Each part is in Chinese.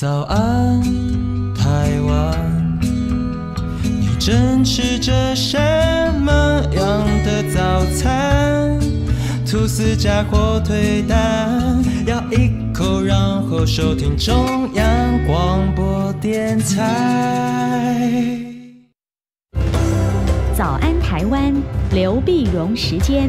早安，台湾，你正吃着什么样的早餐？吐司加火腿蛋，咬一口，然后收听中央广播电台。早安，台湾，刘碧荣时间。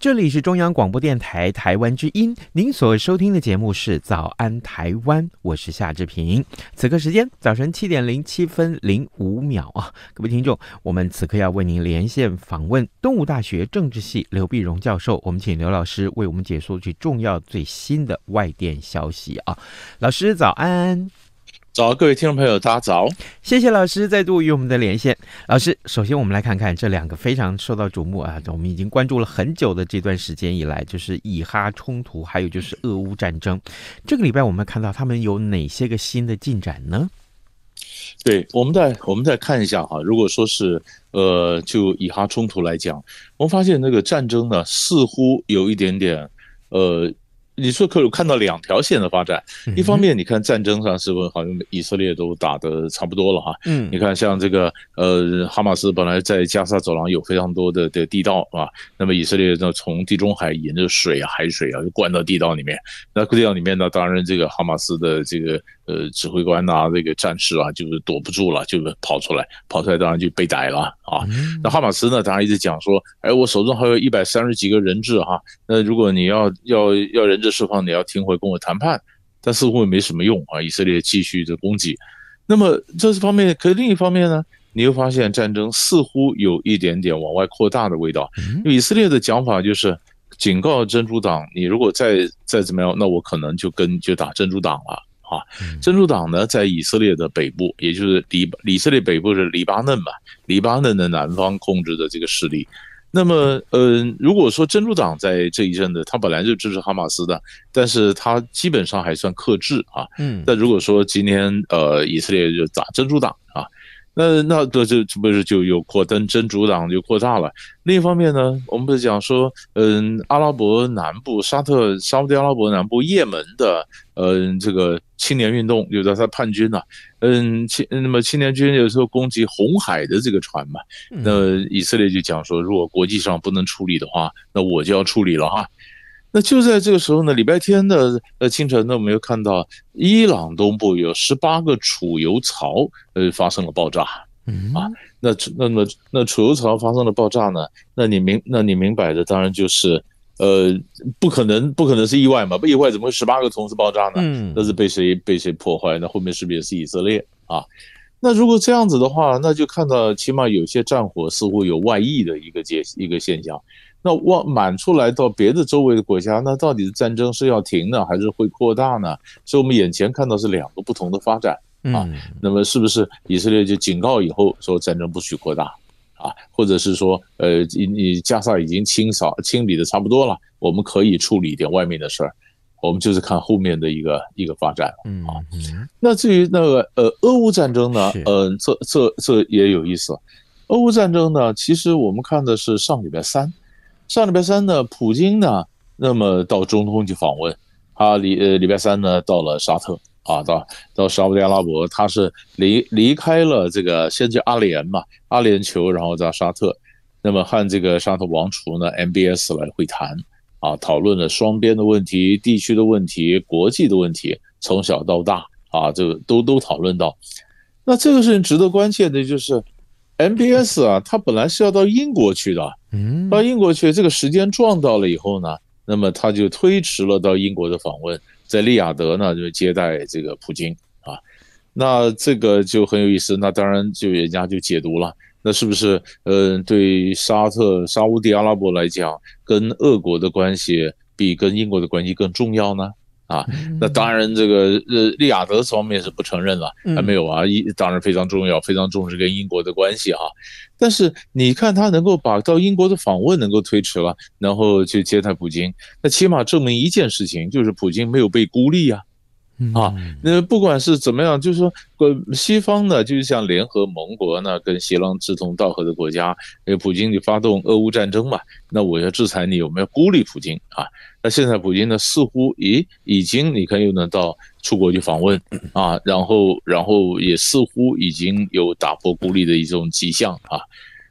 这里是中央广播电台台湾之音，您所收听的节目是《早安台湾》，我是夏志平。此刻时间早晨七点零七分零五秒啊，各位听众，我们此刻要为您连线访问东吴大学政治系刘碧荣教授，我们请刘老师为我们解说最重要、最新的外电消息啊。老师，早安。早，各位听众朋友，大家早！谢谢老师再度与我们的连线。老师，首先我们来看看这两个非常受到瞩目啊，我们已经关注了很久的这段时间以来，就是以哈冲突，还有就是俄乌战争。这个礼拜我们看到他们有哪些个新的进展呢？对，我们再我们再看一下哈，如果说是呃，就以哈冲突来讲，我们发现那个战争呢，似乎有一点点呃。你说可有看到两条线的发展？一方面，你看战争上是不是好像以色列都打得差不多了哈？嗯，你看像这个呃，哈马斯本来在加沙走廊有非常多的的地道啊，那么以色列呢从地中海沿着水啊海水啊就灌到地道里面，那地道里面呢当然这个哈马斯的这个呃指挥官呐这个战士啊就是躲不住了，就跑出来，跑出来当然就被逮了啊。那哈马斯呢当然一直讲说，哎，我手中还有一百三十几个人质哈，那如果你要要要人质。释放你要停会跟我谈判，但似乎也没什么用啊！以色列继续的攻击，那么这是方面，可是另一方面呢，你又发现战争似乎有一点点往外扩大的味道。因为以色列的讲法就是警告真主党：你如果再再怎么样，那我可能就跟就打真主党了啊！真主党呢，在以色列的北部，也就是黎以色列北部是黎巴嫩嘛？黎巴嫩的南方控制的这个势力。那么，嗯，如果说珍珠党在这一阵子，他本来就支持哈马斯的，但是他基本上还算克制啊。嗯，但如果说今天，呃，以色列就打珍珠党啊。那那这就这不是就有扩增，真主党就扩大了。另一方面呢，我们不是讲说，嗯，阿拉伯南部，沙特、沙特阿拉伯南部，也门的，嗯，这个青年运动，有的他叛军呢，嗯，青那么青年军有时候攻击红海的这个船嘛，那以色列就讲说，如果国际上不能处理的话，那我就要处理了哈。那就在这个时候呢，礼拜天的呃清晨，呢，我们又看到伊朗东部有十八个储油槽呃发生了爆炸，啊，那那么那储油槽发生了爆炸呢，那你明那你明摆着当然就是，呃，不可能不可能是意外嘛，不意外怎么会十八个同时爆炸呢？那是被谁被谁破坏？那后面是不是也是以色列啊？那如果这样子的话，那就看到起码有些战火似乎有外溢的一个界一个现象。那往满出来到别的周围的国家，那到底是战争是要停呢，还是会扩大呢？所以，我们眼前看到是两个不同的发展啊。那么，是不是以色列就警告以后说战争不许扩大啊？或者是说，呃，你你加沙已经清扫清理的差不多了，我们可以处理一点外面的事儿，我们就是看后面的一个一个发展啊。那至于那个呃，俄乌战争呢？嗯，这这这也有意思。俄乌战争呢，其实我们看的是上礼拜三。上礼拜三呢，普京呢，那么到中东去访问，他礼呃，礼拜三呢，到了沙特啊，到到沙特阿拉伯，他是离离开了这个先去阿联嘛，阿联酋，然后到沙特，那么和这个沙特王储呢，MBS 来会谈，啊，讨论了双边的问题、地区的问题、国际的问题，从小到大啊，这个都都讨论到，那这个事情值得关切的就是。MBS 啊，他本来是要到英国去的，嗯，到英国去，这个时间撞到了以后呢，那么他就推迟了到英国的访问，在利雅得呢就接待这个普京啊，那这个就很有意思，那当然就人家就解读了，那是不是嗯，对沙特、沙地阿拉伯来讲，跟俄国的关系比跟英国的关系更重要呢？啊，那当然，这个呃，利亚德方面是不承认了，还没有啊。一当然非常重要，非常重视跟英国的关系啊。但是你看，他能够把到英国的访问能够推迟了，然后去接待普京，那起码证明一件事情，就是普京没有被孤立啊。啊，那不管是怎么样，就是说，呃，西方呢，就是像联合盟国呢，跟西方志同道合的国家，那普京就发动俄乌战争嘛，那我要制裁你，我们要孤立普京啊。那现在普京呢，似乎咦，已经你看又能到出国去访问啊，然后然后也似乎已经有打破孤立的一种迹象啊。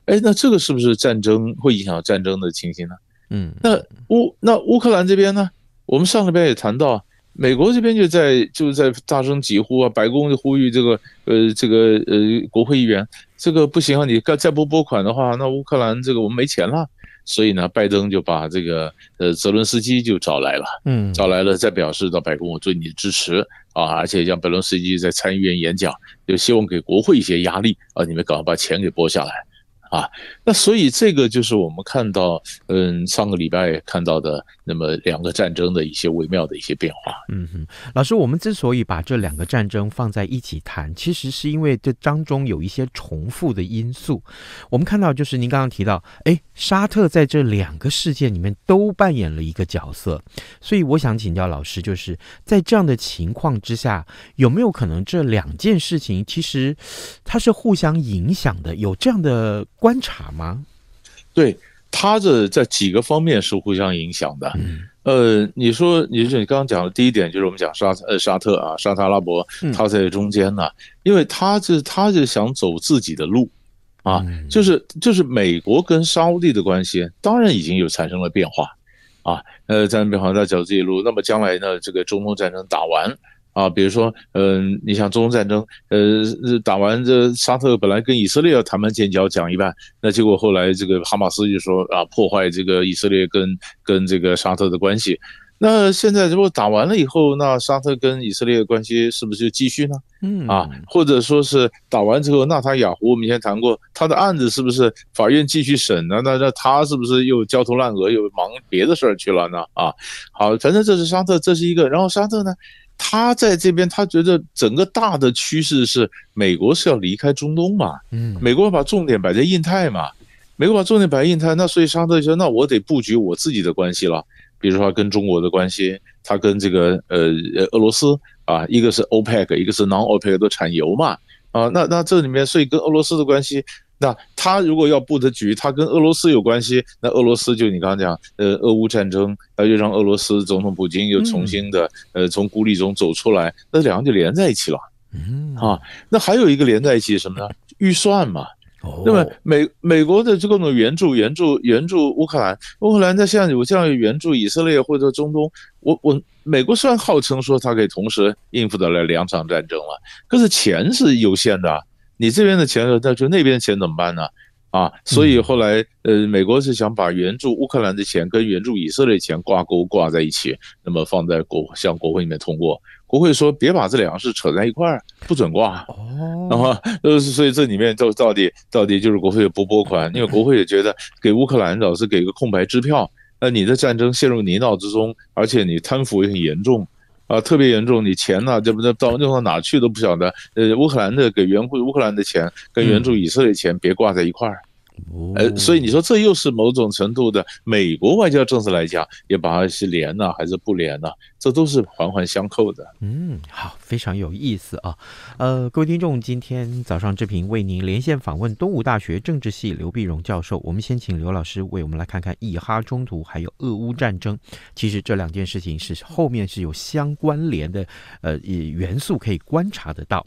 哎，那这个是不是战争会影响战争的情形呢？嗯，那乌那乌克兰这边呢，我们上那边也谈到。美国这边就在就在大声疾呼啊，白宫就呼吁这个呃这个呃国会议员，这个不行啊，你再再不拨款的话，那乌克兰这个我们没钱了。所以呢，拜登就把这个呃泽伦斯基就找来了，嗯，找来了再表示到白宫我做你的支持啊，而且让泽伦斯基在参议院演讲，就希望给国会一些压力啊，你们赶快把钱给拨下来。啊，那所以这个就是我们看到，嗯，上个礼拜看到的那么两个战争的一些微妙的一些变化。嗯哼，老师，我们之所以把这两个战争放在一起谈，其实是因为这当中有一些重复的因素。我们看到就是您刚刚提到，哎，沙特在这两个事件里面都扮演了一个角色，所以我想请教老师，就是在这样的情况之下，有没有可能这两件事情其实它是互相影响的？有这样的。观察吗？对，他这在几个方面是互相影响的。呃，你说，你说你刚刚讲的第一点就是我们讲沙呃沙特啊沙特阿拉伯，他在中间呢，因为他是他是想走自己的路啊，就是就是美国跟沙地的关系，当然已经有产生了变化啊。呃，在变化在走自己路，那么将来呢，这个中东战争打完。啊，比如说，嗯，你像中东战争，呃，打完这沙特本来跟以色列要谈判建交，讲一半，那结果后来这个哈马斯就说啊，破坏这个以色列跟跟这个沙特的关系。那现在如果打完了以后，那沙特跟以色列关系是不是就继续呢？嗯，啊，或者说是打完之后，那他雅虎我们以前谈过，他的案子是不是法院继续审呢？那那他是不是又焦头烂额又忙别的事儿去了呢？啊，好，反正这是沙特，这是一个，然后沙特呢？他在这边，他觉得整个大的趋势是美国是要离开中东嘛，嗯，美国把重点摆在印太嘛，美国把重点摆印太，那所以沙特说，那我得布局我自己的关系了，比如说跟中国的关系，他跟这个呃俄罗斯啊，一个是 OPEC，一个是 non OPEC，产油嘛，啊，那那这里面，所以跟俄罗斯的关系。那他如果要布的局，他跟俄罗斯有关系，那俄罗斯就你刚刚讲，呃，俄乌战争，那又让俄罗斯总统普京又重新的，呃，从孤立中走出来，那两个就连在一起了，嗯啊，那还有一个连在一起什么呢？预算嘛。那么美美国的这个种援助援助援助乌克兰，乌克兰在现在又像援助以色列或者中东，我我美国虽然号称说它可以同时应付得了两场战争了，可是钱是有限的。你这边的钱，那就那边钱怎么办呢？啊，所以后来，呃，美国是想把援助乌克兰的钱跟援助以色列钱挂钩挂在一起，那么放在国向国会里面通过。国会说别把这两个事扯在一块儿，不准挂。哦，然后，呃，所以这里面到到底到底就是国会不拨款，因为国会也觉得给乌克兰老是给个空白支票，那你的战争陷入泥淖之中，而且你贪腐也很严重。啊，特别严重！你钱呢，这不到用到哪去都不晓得。呃，乌克兰的给援助乌克兰的钱，跟援助以色列钱别挂在一块儿，呃，所以你说这又是某种程度的美国外交政策来讲，也把是连呢，还是不连呢？这都是环环相扣的。嗯，好，非常有意思啊。呃，各位听众，今天早上这平为您连线访问东吴大学政治系刘碧荣教授。我们先请刘老师为我们来看看以哈冲突，还有俄乌战争。其实这两件事情是后面是有相关联的，呃，元素可以观察得到。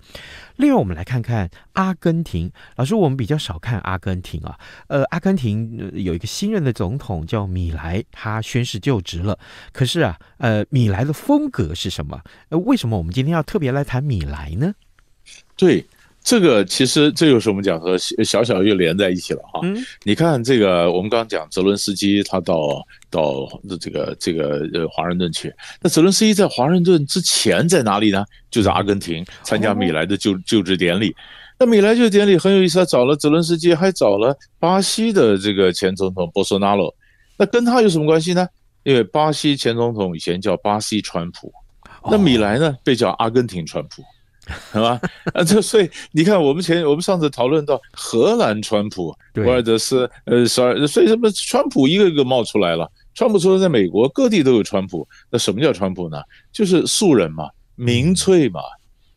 另外，我们来看看阿根廷。老师，我们比较少看阿根廷啊。呃，阿根廷有一个新任的总统叫米莱，他宣誓就职了。可是啊，呃，米莱来的风格是什么？呃，为什么我们今天要特别来谈米莱呢？对，这个其实这又是我们讲和小小又连在一起了哈。你看，这个我们刚刚讲泽伦斯基，他到到这个这个呃华盛顿去，那泽伦斯基在华盛顿之前在哪里呢？就在阿根廷参加米莱的就就职典礼。那米莱就典礼很有意思，他找了泽伦斯基，还找了巴西的这个前总统波索纳罗。那跟他有什么关系呢？因为巴西前总统以前叫巴西川普，那米莱呢被叫阿根廷川普，是吧？啊，这所以你看，我们前我们上次讨论到荷兰川普、博尔德斯，呃，所以所以什么川普一个一个冒出来了。川普说，在美国各地都有川普。那什么叫川普呢？就是素人嘛，民粹嘛，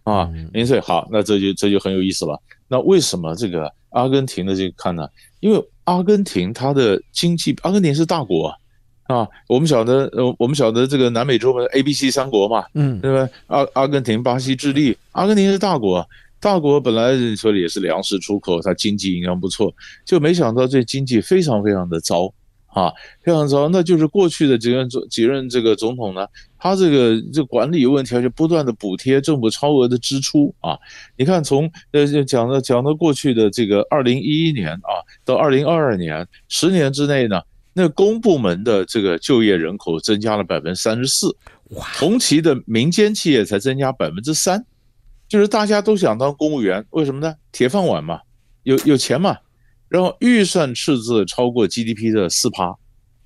啊，民粹好，那这就这就很有意思了。那为什么这个阿根廷的这个看呢？因为阿根廷它的经济，阿根廷是大国啊。啊，我们晓得，呃，我们晓得这个南美洲的 A、B、C 三国嘛，嗯，对吧？阿阿根廷、巴西、智利，阿根廷是大国，大国本来你说的也是粮食出口，它经济应该不错，就没想到这经济非常非常的糟，啊，非常糟，那就是过去的几任几任这个总统呢，他这个这管理有问题，而且不断的补贴政府超额的支出啊，你看从呃讲的讲的过去的这个二零一一年啊，到二零二二年，十年之内呢。那公部门的这个就业人口增加了百分之三十四，同期的民间企业才增加百分之三，就是大家都想当公务员，为什么呢？铁饭碗嘛，有有钱嘛，然后预算赤字超过 GDP 的四趴，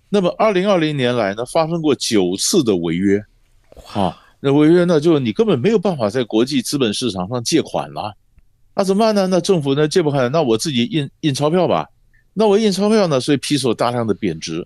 那么二零二零年来呢，发生过九次的违约，啊，那违约呢，就是你根本没有办法在国际资本市场上借款了，那怎么办呢？那政府呢，借不开，那我自己印印钞票吧。那我印钞票呢？所以迫索大量的贬值，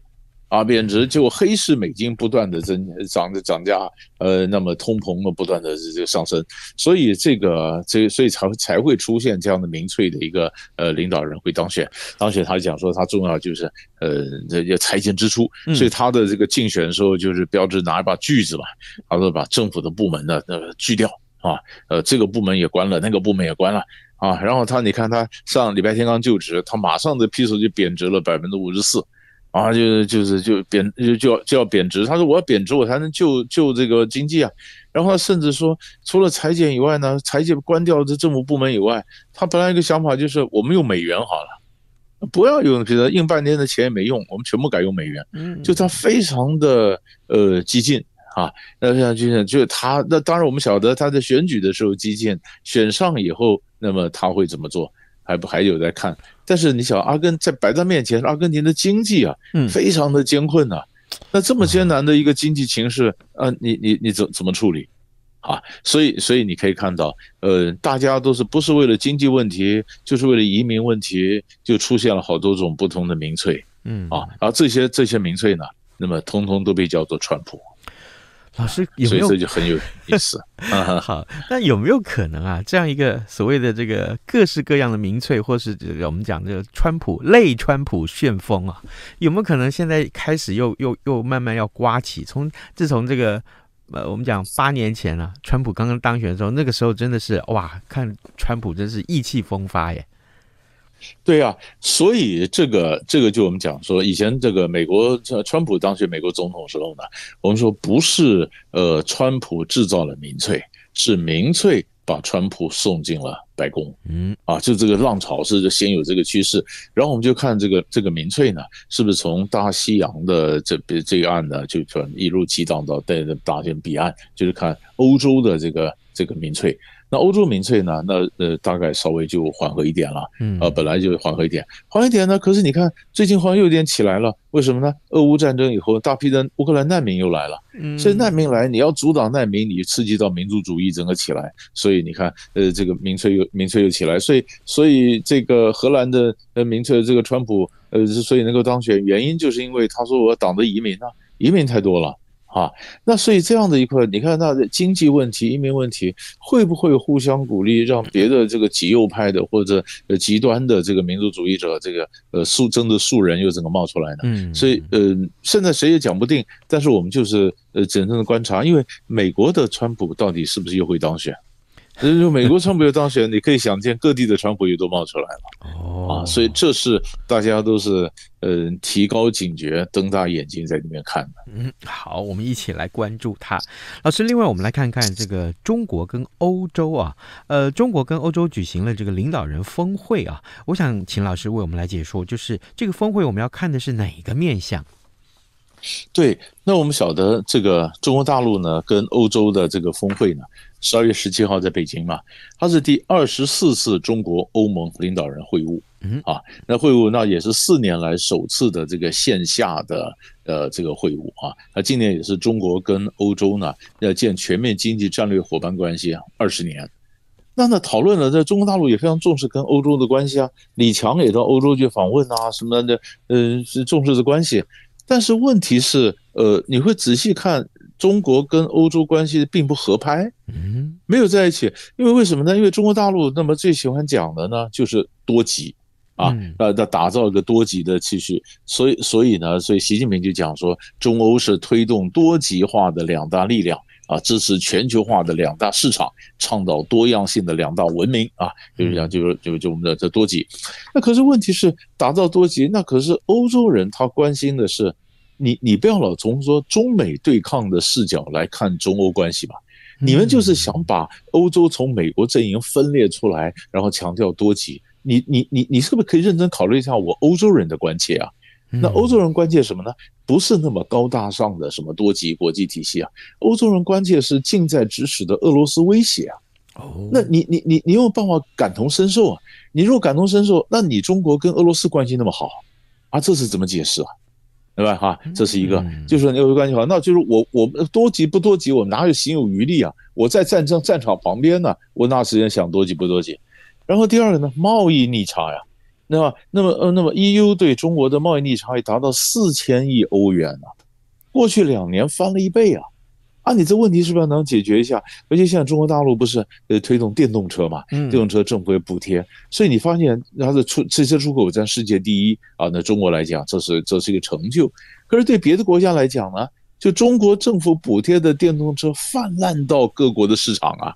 啊，贬值结果黑市美金不断的增涨，的涨价，呃，那么通膨呢不断的这个上升，所以这个这所以才会才会出现这样的民粹的一个呃领导人会当选，当选他讲说他重要就是呃这要裁减支出，所以他的这个竞选的时候就是标志拿一把锯子吧，他说把政府的部门呢那锯掉啊，呃这个部门也关了，那个部门也关了。啊，然后他，你看他上礼拜天刚就职，他马上的币值就贬值了百分之五十四，啊，就是就是就贬就就要就要贬值。他说我要贬值，我才能救救这个经济啊。然后甚至说，除了裁减以外呢，裁减关掉这政府部门以外，他本来一个想法就是我们用美元好了，不要用别的，印半天的钱也没用，我们全部改用美元。嗯，就他非常的呃激进啊，那像就像就他那当然我们晓得他在选举的时候激进，选上以后。那么他会怎么做？还不还有在看，但是你想，阿根在摆在面前，阿根廷的经济啊，嗯，非常的艰困呐。那这么艰难的一个经济形势，啊，你你你怎怎么处理？啊，所以所以你可以看到，呃，大家都是不是为了经济问题，就是为了移民问题，就出现了好多种不同的民粹，嗯啊，而这些这些民粹呢，那么通通都被叫做川普。老师有没有？所以这就很有意思。好，那有没有可能啊？这样一个所谓的这个各式各样的民粹，或是这个我们讲这个川普类川普旋风啊，有没有可能现在开始又又又慢慢要刮起？从自从这个呃，我们讲八年前啊，川普刚刚当选的时候，那个时候真的是哇，看川普真是意气风发耶。对呀，所以这个这个就我们讲说，以前这个美国川川普当选美国总统时候呢，我们说不是呃川普制造了民粹，是民粹把川普送进了白宫。嗯，啊，就这个浪潮是先有这个趋势，然后我们就看这个这个民粹呢，是不是从大西洋的这边这个岸呢，就转一路激荡到带大西洋彼岸，就是看欧洲的这个这个民粹。那欧洲民粹呢？那呃大概稍微就缓和一点了，呃本来就缓和一点，缓和一点呢。可是你看最近好像又有点起来了，为什么呢？俄乌战争以后，大批的乌克兰难民又来了。这难民来，你要阻挡难民，你刺激到民族主义整个起来，所以你看，呃，这个民粹又民粹又起来。所以，所以这个荷兰的呃民粹，这个川普呃所以能够当选，原因就是因为他说我党的移民啊，移民太多了。啊，那所以这样的一块，你看那经济问题、移民问题，会不会互相鼓励，让别的这个极右派的或者呃极端的这个民族主义者，这个呃素真的素人又怎么冒出来呢？嗯，所以呃现在谁也讲不定，但是我们就是呃谨慎的观察，因为美国的川普到底是不是又会当选？以说，美国川普要当选，你可以想见各地的川普也都冒出来了，啊，所以这是大家都是嗯提高警觉，睁大眼睛在里面看的。嗯，好，我们一起来关注他。老师，另外我们来看看这个中国跟欧洲啊，呃，中国跟欧洲举行了这个领导人峰会啊，我想请老师为我们来解说，就是这个峰会我们要看的是哪一个面相？对，那我们晓得这个中国大陆呢跟欧洲的这个峰会呢。十二月十七号在北京嘛，它是第二十四次中国欧盟领导人会晤，嗯啊，那会晤那也是四年来首次的这个线下的呃这个会晤啊。那今年也是中国跟欧洲呢要建全面经济战略伙伴关系二十年，那那讨论了，在中国大陆也非常重视跟欧洲的关系啊。李强也到欧洲去访问啊，什么的，嗯，是重视的关系。但是问题是，呃，你会仔细看。中国跟欧洲关系并不合拍，嗯，没有在一起，因为为什么呢？因为中国大陆那么最喜欢讲的呢，就是多极，啊，呃，打造一个多极的秩序，所以，所以呢，所以习近平就讲说，中欧是推动多极化的两大力量啊，支持全球化的两大市场，倡导多样性的两大文明啊，就是讲，就是，就就我们的这多极。那可是问题是，打造多极，那可是欧洲人他关心的是。你你不要老从说中美对抗的视角来看中欧关系吧，你们就是想把欧洲从美国阵营分裂出来，然后强调多极。你你你你是不是可以认真考虑一下我欧洲人的关切啊？那欧洲人关切什么呢？不是那么高大上的什么多极国际体系啊，欧洲人关切是近在咫尺的俄罗斯威胁啊。哦，那你你你你有办法感同身受啊？你如果感同身受，那你中国跟俄罗斯关系那么好，啊，这是怎么解释啊？对吧？哈，这是一个，就是你要个关系好，那就是我，我多急不多急，我哪有心有余力啊？我在战争战场旁边呢，我哪时间想多急不多急？然后第二个呢，贸易逆差呀，那么那么，呃，那么 EU 对中国的贸易逆差也达到四千亿欧元啊，过去两年翻了一倍啊。啊，你这问题是不是要能解决一下？而且现在中国大陆不是呃推动电动车嘛，电动车政府补贴，所以你发现它的出汽车出口占世界第一啊。那中国来讲，这是这是一个成就，可是对别的国家来讲呢，就中国政府补贴的电动车泛滥到各国的市场啊，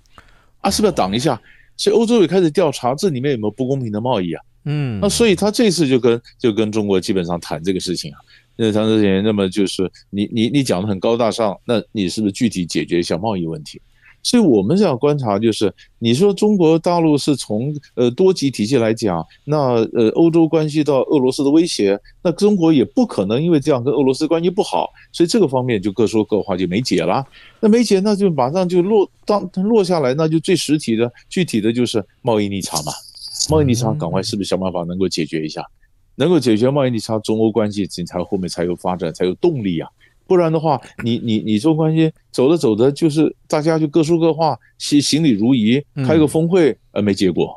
啊，是不是要挡一下？所以欧洲也开始调查这里面有没有不公平的贸易啊。嗯，那所以他这次就跟就跟中国基本上谈这个事情啊。那张泽贤，那么就是你你你讲的很高大上，那你是不是具体解决一下贸易问题？所以我们这样观察，就是你说中国大陆是从呃多极体系来讲，那呃欧洲关系到俄罗斯的威胁，那中国也不可能因为这样跟俄罗斯关系不好，所以这个方面就各说各话就没解了。那没解，那就马上就落当落下来，那就最实体的、具体的就是贸易逆差嘛。贸易逆差赶快是不是想办法能够解决一下？能够解决贸易逆差，中欧关系才后面才有发展，才有动力呀。不然的话，你你你中关系走着走着，就是大家就各说各话，行行礼如仪，开个峰会呃，没结果，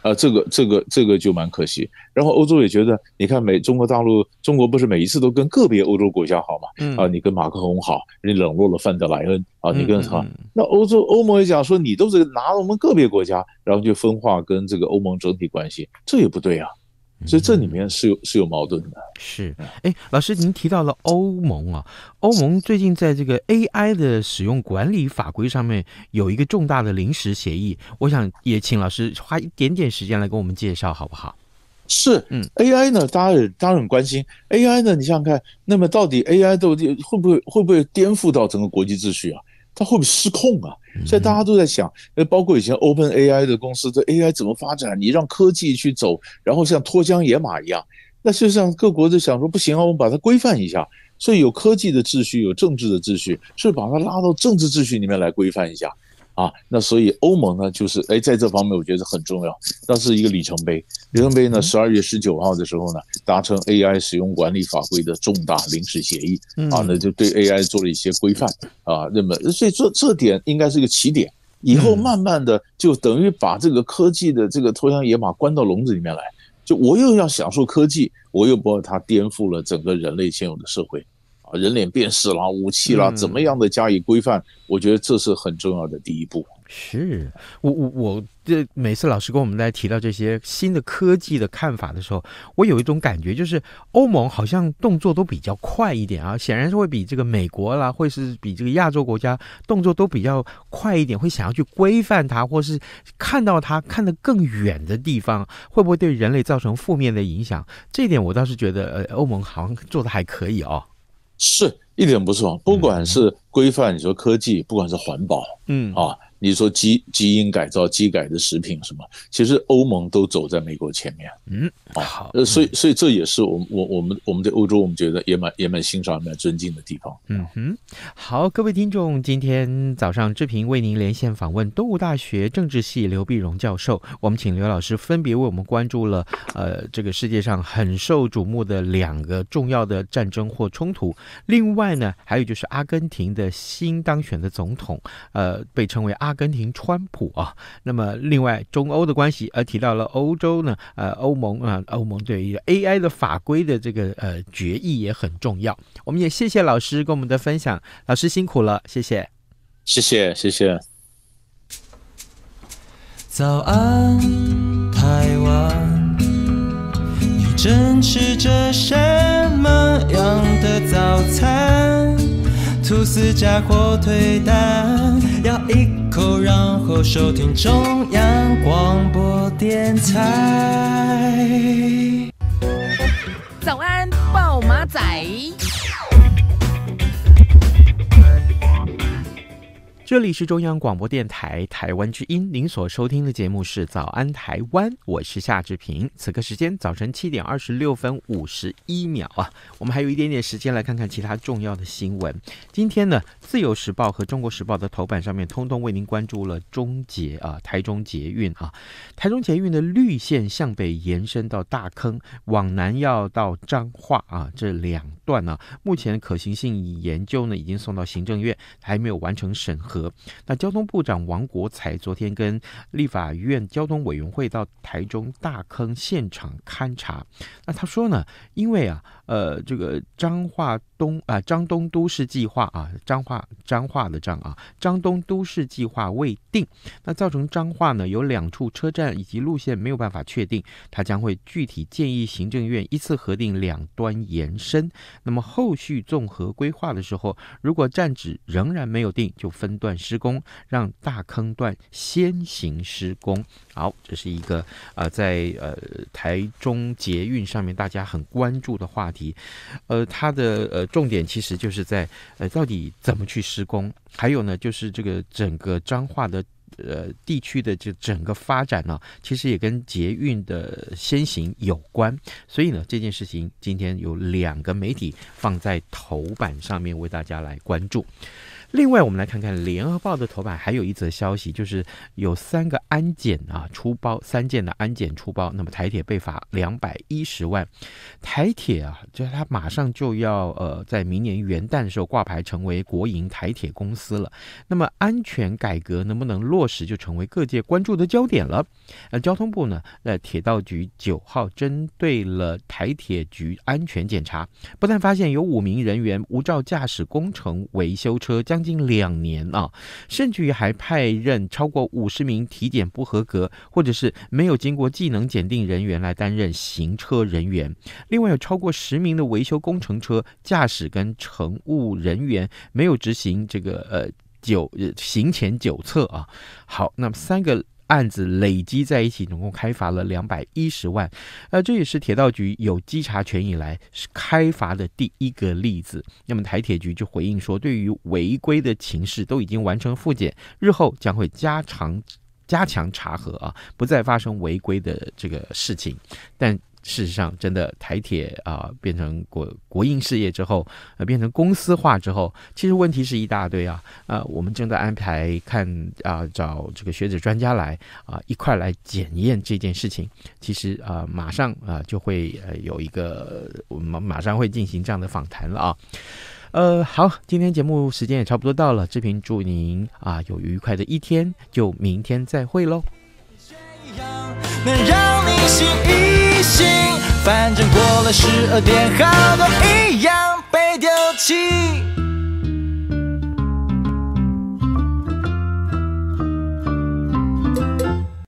啊，这个这个这个就蛮可惜。然后欧洲也觉得，你看美中国大陆，中国不是每一次都跟个别欧洲国家好嘛？啊，你跟马克龙好，你冷落了范德莱恩啊，你跟他，那欧洲欧盟也讲说，你都是拿我们个别国家，然后就分化跟这个欧盟整体关系，这也不对呀。所以这里面是有是有矛盾的。是，哎，老师您提到了欧盟啊，欧盟最近在这个 AI 的使用管理法规上面有一个重大的临时协议，我想也请老师花一点点时间来跟我们介绍好不好？是，嗯，AI 呢，大家也当然很关心 AI 呢，你想想看，那么到底 AI 到底会不会会不会颠覆到整个国际秩序啊？它会不会失控啊？所以大家都在想，那包括以前 Open AI 的公司，这 AI 怎么发展？你让科技去走，然后像脱缰野马一样，那实上各国在想说不行啊，我们把它规范一下。所以有科技的秩序，有政治的秩序，是把它拉到政治秩序里面来规范一下。啊，那所以欧盟呢，就是哎，在这方面我觉得很重要，那是一个里程碑。里程碑呢，十二月十九号的时候呢，达成 AI 使用管理法规的重大临时协议啊，那就对 AI 做了一些规范啊。那么，所以这这点应该是个起点，以后慢慢的就等于把这个科技的这个脱缰野马关到笼子里面来，就我又要享受科技，我又不让它颠覆了整个人类现有的社会。人脸辨识啦，武器啦，怎么样的加以规范？我觉得这是很重要的第一步。是我我我这每次老师跟我们在提到这些新的科技的看法的时候，我有一种感觉，就是欧盟好像动作都比较快一点啊，显然是会比这个美国啦，会是比这个亚洲国家动作都比较快一点，会想要去规范它，或是看到它看得更远的地方，会不会对人类造成负面的影响？这一点我倒是觉得，呃，欧盟好像做的还可以哦。是一点不错，不管是规范你说科技，不管是环保，嗯啊。你说基基因改造基改的食品什么，其实欧盟都走在美国前面。嗯，好。呃，所以所以这也是我我我们我们在欧洲我们觉得也蛮也蛮欣赏也蛮尊敬的地方。嗯哼，好，各位听众，今天早上志平为您连线访问东吴大学政治系刘碧荣教授。我们请刘老师分别为我们关注了呃这个世界上很受瞩目的两个重要的战争或冲突。另外呢，还有就是阿根廷的新当选的总统，呃，被称为阿。阿根廷、川普啊，那么另外中欧的关系，而提到了欧洲呢，呃，欧盟啊，欧盟对于 AI 的法规的这个呃决议也很重要。我们也谢谢老师跟我们的分享，老师辛苦了，谢谢，谢谢，谢谢。早安，台湾，你正吃着什么样的早餐？吐司加火腿蛋，咬一口，然后收听中央广播电台。早安，暴马仔。这里是中央广播电台《台湾之音》，您所收听的节目是《早安台湾》，我是夏志平。此刻时间早晨七点二十六分五十一秒啊，我们还有一点点时间来看看其他重要的新闻。今天呢，《自由时报》和《中国时报》的头版上面通通为您关注了中捷啊，台中捷运啊，台中捷运的绿线向北延伸到大坑，往南要到彰化啊，这两段呢，目前可行性研究呢已经送到行政院，还没有完成审核。那交通部长王国才昨天跟立法院交通委员会到台中大坑现场勘查，那他说呢，因为啊。呃，这个彰化东啊，彰东都市计划啊，彰化彰化的彰啊，彰东都市计划未定。那造成彰化呢，有两处车站以及路线没有办法确定，它将会具体建议行政院依次核定两端延伸。那么后续综合规划的时候，如果站址仍然没有定，就分段施工，让大坑段先行施工。好，这是一个呃，在呃台中捷运上面大家很关注的话题，呃，它的呃重点其实就是在呃到底怎么去施工，还有呢就是这个整个彰化的呃地区的这整个发展呢，其实也跟捷运的先行有关，所以呢这件事情今天有两个媒体放在头版上面为大家来关注。另外，我们来看看《联合报》的头版，还有一则消息，就是有三个安检啊出包，三件的安检出包，那么台铁被罚两百一十万。台铁啊，就是它马上就要呃，在明年元旦的时候挂牌成为国营台铁公司了。那么安全改革能不能落实，就成为各界关注的焦点了。呃，交通部呢，呃，铁道局九号针对了台铁局安全检查，不但发现有五名人员无照驾驶工程维修车将。近两年啊，甚至于还派任超过五十名体检不合格，或者是没有经过技能检定人员来担任行车人员。另外，有超过十名的维修工程车驾驶跟乘务人员没有执行这个呃九行前九测啊。好，那么三个。案子累积在一起，总共开罚了两百一十万。那这也是铁道局有稽查权以来是开罚的第一个例子。那么台铁局就回应说，对于违规的情势都已经完成复检，日后将会加长。加强查核啊，不再发生违规的这个事情。但事实上，真的台铁啊变成国国营事业之后，呃，变成公司化之后，其实问题是一大堆啊。呃，我们正在安排看啊，找这个学者专家来啊，一块来检验这件事情。其实啊，马上啊就会呃有一个，我们马上会进行这样的访谈了啊。呃，好，今天节目时间也差不多到了，志平祝您啊有愉快的一天，就明天再会喽。